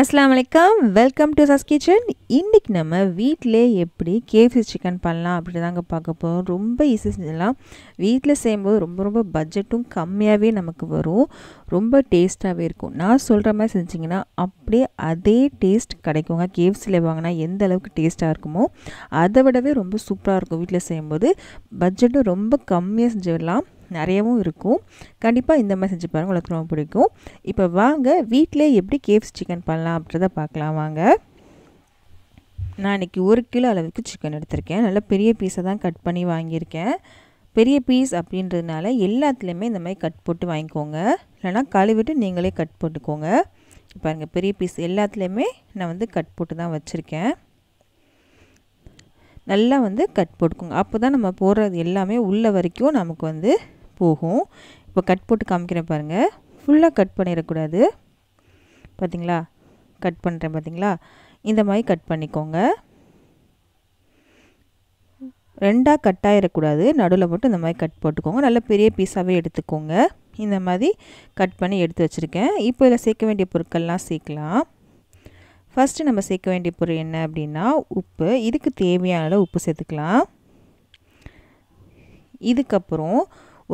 அஸ்லாம் வலைக்கம் welcome to சஸ் kitchen இன்றைக்கி நம்ம வீட்டிலே எப்படி கேஃபி சிக்கன் பண்ணலாம் அப்படி தாங்க பார்க்க போகிறோம் ரொம்ப ஈஸி செஞ்சலாம் வீட்டில் செய்யும்போது ரொம்ப ரொம்ப பட்ஜெட்டும் கம்மியாகவே நமக்கு வரும் ரொம்ப டேஸ்ட்டாகவே இருக்கும் நான் சொல்கிற மாதிரி செஞ்சிங்கன்னா அப்படியே அதே டேஸ்ட் கிடைக்குங்க கேஎஃப்சியில் வாங்கினா எந்த அளவுக்கு டேஸ்ட்டாக இருக்குமோ அதை விடவே ரொம்ப சூப்பராக இருக்கும் வீட்டில் செய்யும்போது பட்ஜெட்டும் ரொம்ப கம்மியாக செஞ்சிடலாம் நிறையவும் இருக்கும் கண்டிப்பாக இந்த மாதிரி செஞ்சு பாருங்கள் உங்களுக்கு ரொம்ப பிடிக்கும் இப்போ வாங்க வீட்டிலே எப்படி கேஃப்ஸ் சிக்கன் பண்ணலாம் அப்படின்றத பார்க்கலாம் வாங்க நான் இன்றைக்கி ஒரு கிலோ அளவுக்கு சிக்கன் எடுத்திருக்கேன் நல்லா பெரிய பீஸை தான் கட் பண்ணி வாங்கியிருக்கேன் பெரிய பீஸ் அப்படின்றதுனால எல்லாத்துலேயுமே இந்த மாதிரி கட் போட்டு வாங்கிக்கோங்க இல்லைனா கழுவிட்டு நீங்களே கட் போட்டுக்கோங்க பாருங்கள் பெரிய பீஸ் எல்லாத்துலேயுமே நான் வந்து கட் போட்டு தான் வச்சுருக்கேன் நல்லா வந்து கட் போட்டுக்கோங்க அப்போ தான் நம்ம போடுறது எல்லாமே உள்ள வரைக்கும் நமக்கு வந்து போகும் இப்போ கட் போட்டு காமிக்கிறேன் பாருங்கள் ஃபுல்லாக கட் பண்ணிடக்கூடாது பார்த்திங்களா கட் பண்ணுறேன் பார்த்திங்களா இந்த மாதிரி கட் பண்ணிக்கோங்க ரெண்டாக கட் ஆகிடக்கூடாது நடுவில் மட்டும் இந்த மாதிரி கட் போட்டுக்கோங்க நல்ல பெரிய பீஸாகவே எடுத்துக்கோங்க இந்த மாதிரி கட் பண்ணி எடுத்து வச்சுருக்கேன் இப்போ இதில் சேர்க்க வேண்டிய பொருட்கள்லாம் சேர்க்கலாம் ஃபஸ்ட்டு நம்ம சேர்க்க வேண்டிய பொருள் என்ன அப்படின்னா உப்பு இதுக்கு தேவையான அளவு உப்பு சேர்த்துக்கலாம் இதுக்கப்புறம்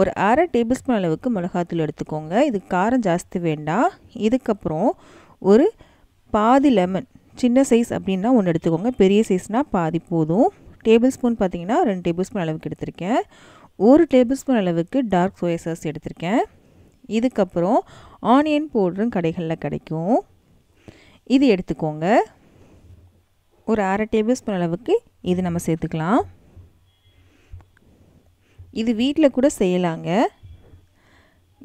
ஒரு அரை டேபிள்ஸ்பூன் அளவுக்கு மிளகாத்தூள் எடுத்துக்கோங்க இது காரம் ஜாஸ்தி வேண்டாம் இதுக்கப்புறம் ஒரு பாதி லெமன் சின்ன சைஸ் அப்படின்னா ஒன்று எடுத்துக்கோங்க பெரிய சைஸ்னால் பாதி போதும் டேபிள் ஸ்பூன் பார்த்திங்கன்னா ரெண்டு டேபிள் ஸ்பூன் அளவுக்கு எடுத்திருக்கேன் ஒரு டேபிள் ஸ்பூன் அளவுக்கு டார்க் சோயா சாஸ் எடுத்திருக்கேன் இதுக்கப்புறம் ஆனியன் பவுடரும் கடைகளில் கிடைக்கும் இது எடுத்துக்கோங்க ஒரு அரை டேபிள் ஸ்பூன் அளவுக்கு இது நம்ம சேர்த்துக்கலாம் இது வீட்டில் கூட செய்யலாங்க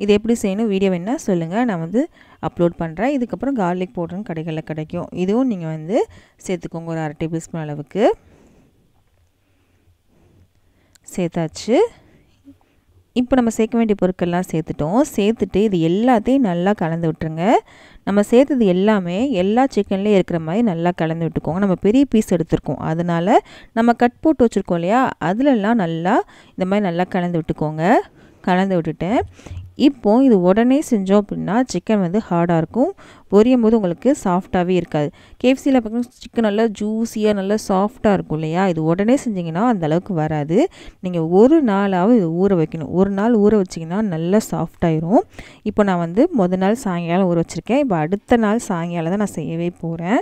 இது எப்படி செய்யணும் வீடியோ வேணால் சொல்லுங்கள் நான் வந்து அப்லோட் பண்ணுறேன் இதுக்கப்புறம் கார்லிக் பவுடர்னு கடைகளில் கிடைக்கும் இதுவும் நீங்கள் வந்து சேர்த்துக்கோங்க ஒரு அரை டேபிள் ஸ்பூன் அளவுக்கு சேர்த்தாச்சு இப்போ நம்ம சேர்க்க வேண்டிய பொருட்கள்லாம் சேர்த்துட்டோம் சேர்த்துட்டு இது எல்லாத்தையும் நல்லா கலந்து விட்டுருங்க நம்ம சேர்த்தது எல்லாமே எல்லா சிக்கன்லேயும் இருக்கிற மாதிரி நல்லா கலந்து விட்டுக்கோங்க நம்ம பெரிய பீஸ் எடுத்துருக்கோம் அதனால் நம்ம கட் போட்டு வச்சுருக்கோம் இல்லையா அதிலெல்லாம் நல்லா இந்த மாதிரி நல்லா கலந்து விட்டுக்கோங்க கலந்து விட்டுட்டேன் இப்போது இது உடனே செஞ்சோம் அப்படின்னா சிக்கன் வந்து ஹார்டாக இருக்கும் பொரியும் போது உங்களுக்கு சாஃப்டாகவே இருக்காது கேஎஃப்சியில் பார்த்திங்கன்னா சிக்கன் நல்லா ஜூஸியாக நல்லா சாஃப்டாக இருக்கும் இல்லையா இது உடனே செஞ்சிங்கன்னா அந்தளவுக்கு வராது நீங்கள் ஒரு நாளாவது இது ஊற வைக்கணும் ஒரு நாள் ஊற வச்சிங்கன்னா நல்லா சாஃப்டாயிரும் இப்போ நான் வந்து மொதல் நாள் சாயங்காலம் ஊற வச்சுருக்கேன் இப்போ அடுத்த நாள் சாயங்காலம் தான் நான் செய்யவே போகிறேன்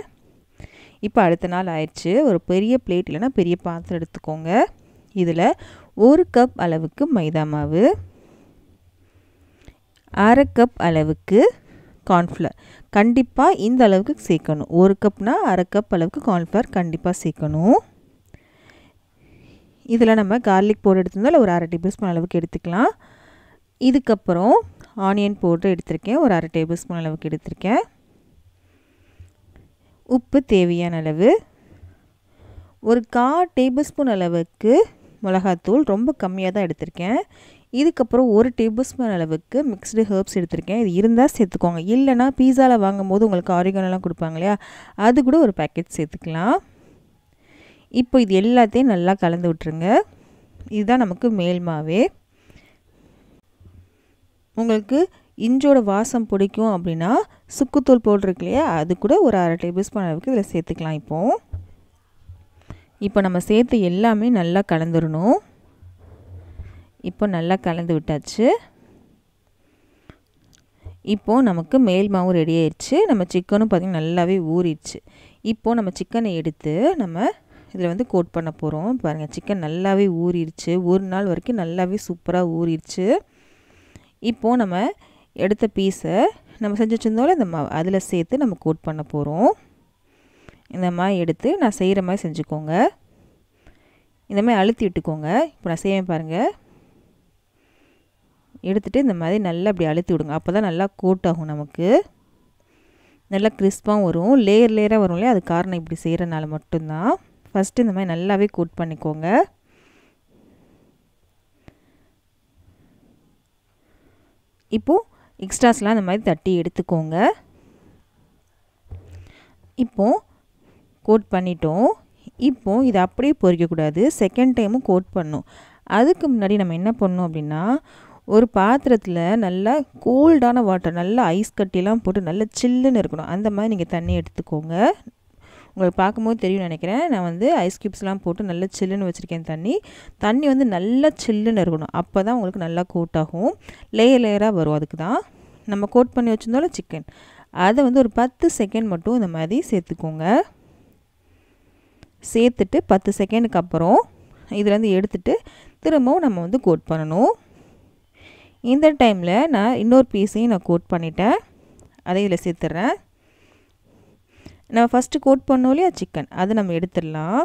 இப்போ அடுத்த நாள் ஆயிடுச்சு ஒரு பெரிய பிளேட் இல்லைன்னா பெரிய பாத்திரம் எடுத்துக்கோங்க இதில் ஒரு கப் அளவுக்கு மைதா மாவு அரை கப் அளவுக்கு கார்ன்ஃப்ளவர் கண்டிப்பாக இந்த அளவுக்கு சேர்க்கணும் ஒரு கப்னால் அரை கப் அளவுக்கு கார்ன்ஃப்ளவர் கண்டிப்பாக சேர்க்கணும் இதில் நம்ம கார்லிக் பவுடர் எடுத்திருந்தால் ஒரு அரை டேபிள் ஸ்பூன் அளவுக்கு எடுத்துக்கலாம் இதுக்கப்புறம் ஆனியன் பவுடர் எடுத்திருக்கேன் ஒரு அரை டேபிள் ஸ்பூன் அளவுக்கு எடுத்திருக்கேன் உப்பு தேவையான அளவு ஒரு கா டேபிள் ஸ்பூன் அளவுக்கு மிளகாத்தூள் ரொம்ப கம்மியாக தான் எடுத்திருக்கேன் இதுக்கப்புறம் ஒரு டேபிள் ஸ்பூன் அளவுக்கு மிக்ஸ்டு ஹேர்ப்ஸ் எடுத்திருக்கேன் இது இருந்தால் சேர்த்துக்கோங்க இல்லைனா பீஸாவில் வாங்கும்போது உங்களுக்கு ஆரோக்கியம்லாம் கொடுப்பாங்க இல்லையா அது கூட ஒரு பேக்கெட் சேர்த்துக்கலாம் இப்போ இது எல்லாத்தையும் நல்லா கலந்து விட்டுருங்க இதுதான் நமக்கு மேல் மாவே உங்களுக்கு இஞ்சோட வாசம் பிடிக்கும் அப்படின்னா சுக்குத்தூள் போட்டிருக்கு இல்லையா அது கூட ஒரு அரை டேபிள் ஸ்பூன் அளவுக்கு இதில் சேர்த்துக்கலாம் இப்போது இப்போ நம்ம சேர்த்து எல்லாமே நல்லா கலந்துடணும் இப்போ நல்லா கலந்து விட்டாச்சு இப்போது நமக்கு மேல் மாவு ரெடி ஆயிடுச்சு நம்ம சிக்கனும் பார்த்திங்கன்னா நல்லாவே ஊறிடுச்சு இப்போது நம்ம சிக்கனை எடுத்து நம்ம இதில் வந்து கோட் பண்ண போகிறோம் பாருங்கள் சிக்கன் நல்லாவே ஊறிடுச்சு ஒரு நாள் வரைக்கும் நல்லாவே சூப்பராக ஊறிடுச்சு இப்போது நம்ம எடுத்த பீஸை நம்ம செஞ்சு வச்சுருந்தோம்ல இந்த மா அதில் சேர்த்து நம்ம கோட் பண்ண போகிறோம் இந்த மாதிரி எடுத்து நான் செய்கிற மாதிரி செஞ்சுக்கோங்க இந்த மாதிரி அழுத்தி விட்டுக்கோங்க இப்போ நான் செய்வேன் பாருங்கள் எடுத்துகிட்டு இந்த மாதிரி நல்லா இப்படி அழுத்தி விடுங்க அப்போ தான் நல்லா கோட் ஆகும் நமக்கு நல்லா கிறிஸ்பாக வரும் லேயர் லேயராக வரும் இல்லையா அது காரணம் இப்படி செய்கிறனால மட்டும்தான் ஃபஸ்ட்டு இந்த மாதிரி நல்லாவே கோட் பண்ணிக்கோங்க இப்போது எக்ஸ்ட்ராஸ்லாம் இந்த மாதிரி தட்டி எடுத்துக்கோங்க இப்போது கோட் பண்ணிட்டோம் இப்போது இதை அப்படியே பொறிக்கக்கூடாது செகண்ட் டைமும் கோட் பண்ணும் அதுக்கு முன்னாடி நம்ம என்ன பண்ணோம் அப்படின்னா ஒரு பாத்திரத்தில் நல்லா கூல்டான வாட்டர் நல்லா ஐஸ் கட்டிலாம் போட்டு நல்லா சில்லுன்னு இருக்கணும் அந்த மாதிரி நீங்கள் தண்ணி எடுத்துக்கோங்க உங்களுக்கு பார்க்கும்போது தெரியும் நினைக்கிறேன் நான் வந்து ஐஸ் க்யூப்ஸ்லாம் போட்டு நல்லா சில்லுன்னு வச்சுருக்கேன் தண்ணி தண்ணி வந்து நல்லா சில்லுன்னு இருக்கணும் அப்போ தான் உங்களுக்கு நல்லா கோட் ஆகும் லேயர் லேயராக வரும் அதுக்கு தான் நம்ம கோட் பண்ணி வச்சுருந்தாலும் சிக்கன் அதை வந்து ஒரு பத்து செகண்ட் மட்டும் இந்த மாதிரி சேர்த்துக்கோங்க சேர்த்துட்டு பத்து செகண்டுக்கு அப்புறம் வந்து எடுத்துகிட்டு திரும்பவும் நம்ம வந்து கோட் பண்ணணும் இந்த டைமில் நான் இன்னொரு பீஸையும் நான் கோட் பண்ணிட்டேன் அதை இதில் சேர்த்துட்றேன் நம்ம ஃபஸ்ட்டு கோட் பண்ணோம் இல்லையா சிக்கன் அதை நம்ம எடுத்துடலாம்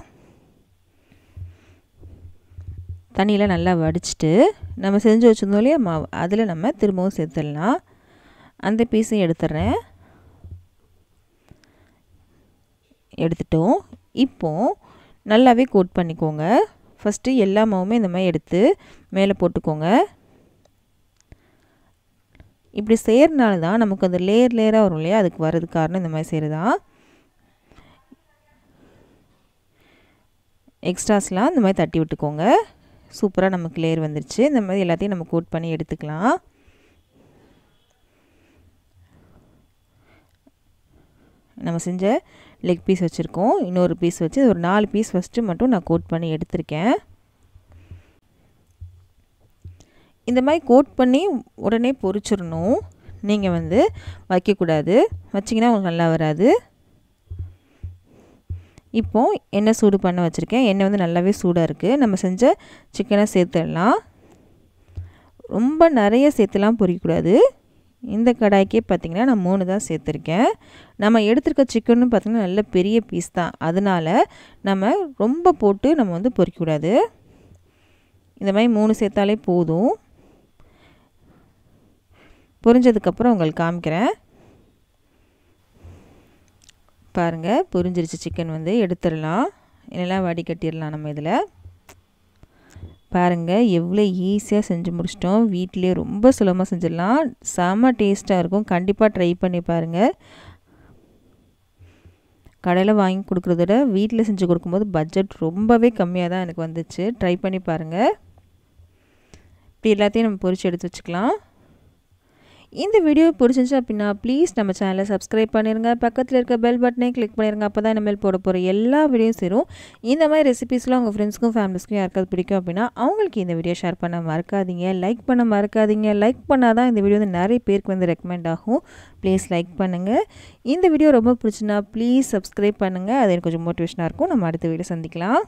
தண்ணியில் நல்லா வடிச்சிட்டு நம்ம செஞ்சு வச்சுருந்தோம் இல்லையா மாவு அதில் நம்ம திரும்பவும் சேர்த்துடலாம் அந்த பீஸையும் எடுத்துடுறேன் எடுத்துட்டோம் இப்போது நல்லாவே கோட் பண்ணிக்கோங்க ஃபஸ்ட்டு எல்லா மாவுமே இந்த மாதிரி எடுத்து மேலே போட்டுக்கோங்க இப்படி செய்கிறதுனால தான் நமக்கு அந்த லேயர் லேயராக வரும் இல்லையா அதுக்கு வர்றது காரணம் இந்த மாதிரி செய்கிறதா எக்ஸ்ட்ராஸ்லாம் இந்த மாதிரி தட்டி விட்டுக்கோங்க சூப்பராக நமக்கு லேயர் வந்துருச்சு இந்த மாதிரி எல்லாத்தையும் நம்ம கோட் பண்ணி எடுத்துக்கலாம் நம்ம செஞ்ச லெக் பீஸ் வச்சுருக்கோம் இன்னொரு பீஸ் வச்சு ஒரு நாலு பீஸ் ஃபஸ்ட்டு மட்டும் நான் கோட் பண்ணி எடுத்திருக்கேன் இந்த மாதிரி கோட் பண்ணி உடனே பொறிச்சிடணும் நீங்கள் வந்து வைக்கக்கூடாது வச்சிங்கன்னா உங்களுக்கு நல்லா வராது இப்போது எண்ணெய் சூடு பண்ண வச்சுருக்கேன் எண்ணெய் வந்து நல்லாவே சூடாக இருக்குது நம்ம செஞ்ச சிக்கனை சேர்த்துடலாம் ரொம்ப நிறைய சேர்த்துலாம் பொறிக்கக்கூடாது இந்த கடாய்க்கே பார்த்திங்கன்னா நான் மூணு தான் சேர்த்துருக்கேன் நம்ம எடுத்துருக்க சிக்கனும் பார்த்திங்கன்னா நல்ல பெரிய பீஸ் தான் அதனால் நம்ம ரொம்ப போட்டு நம்ம வந்து பொறிக்கக்கூடாது இந்த மாதிரி மூணு சேர்த்தாலே போதும் புரிஞ்சதுக்கப்புறம் உங்களுக்கு காமிக்கிறேன் பாருங்கள் புரிஞ்சிருச்சு சிக்கன் வந்து எடுத்துடலாம் இல்லைனா வடிகட்டிடலாம் நம்ம இதில் பாருங்கள் எவ்வளோ ஈஸியாக செஞ்சு முடிச்சிட்டோம் வீட்டிலே ரொம்ப சுலபமாக செஞ்சிடலாம் செம டேஸ்ட்டாக இருக்கும் கண்டிப்பாக ட்ரை பண்ணி பாருங்கள் கடையில் வாங்கி கொடுக்குறத விட வீட்டில் செஞ்சு கொடுக்கும்போது பட்ஜெட் ரொம்பவே கம்மியாக தான் எனக்கு வந்துச்சு ட்ரை பண்ணி பாருங்கள் இப்படி எல்லாத்தையும் நம்ம பொறிச்சு எடுத்து வச்சுக்கலாம் இந்த வீடியோ பிடிச்சிருந்துச்சு அப்படின்னா ப்ளீஸ் நம்ம சேனலை சப்ஸ்கிரைப் பண்ணிடுங்க பக்கத்தில் இருக்க பெல் பட்டனை கிளிக் பண்ணிடுங்க அப்போ தான் இனிமேல் போட போகிற எல்லா வீடியோஸ் சேரும் இந்த மாதிரி ரெசிபீஸ்லாம் உங்கள் ஃப்ரெண்ட்ஸ்க்கும் ஃபேமிலிஸ்க்கும் யாருக்காவது பிடிக்கும் அப்படின்னா அவங்களுக்கு இந்த வீடியோ ஷேர் பண்ண மறக்காதீங்க லைக் பண்ண மறக்காதீங்க லைக் பண்ணால் தான் இந்த வீடியோ வந்து நிறைய பேருக்கு வந்து ரெக்கமெண்ட் ஆகும் ப்ளீஸ் லைக் பண்ணுங்கள் இந்த வீடியோ ரொம்ப பிடிச்சுன்னா ப்ளீஸ் சப்ஸ்கிரைப் பண்ணுங்கள் அது எனக்கு கொஞ்சம் மோட்டிவேஷனாக இருக்கும் நம்ம அடுத்த வீடியோ சந்திக்கலாம்